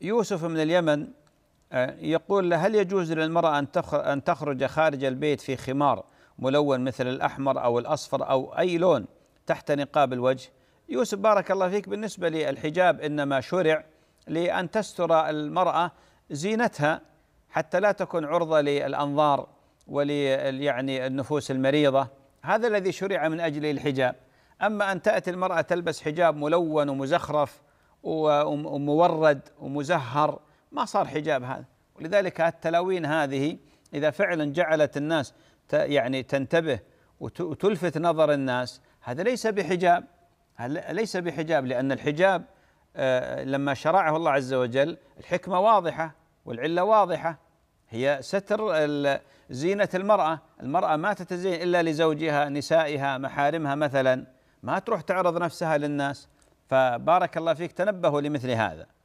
يوسف من اليمن آه، يقول هل يجوز للمرأة أن تخرج خارج البيت في خمار ملون مثل الأحمر أو الأصفر أو أي لون تحت نقاب الوجه يوسف بارك الله فيك بالنسبة للحجاب إنما شرع لأن تستر المرأة زينتها حتى لا تكون عرضة للأنظار ول يعني النفوس المريضة هذا الذي شرع من أجل الحجاب أما أن تأتي المرأة تلبس حجاب ملون ومزخرف ومورد ومزهر ما صار حجاب هذا ولذلك التلاوين هذه إذا فعلا جعلت الناس يعني تنتبه وتلفت نظر الناس هذا ليس بحجاب ليس بحجاب لأن الحجاب آه، لما شرعه الله عز وجل الحكمة واضحة والعلة واضحة هي ستر زينة المرأة المرأة ما تتزين إلا لزوجها نسائها محارمها مثلا ما تروح تعرض نفسها للناس فبارك الله فيك تنبهوا لمثل هذا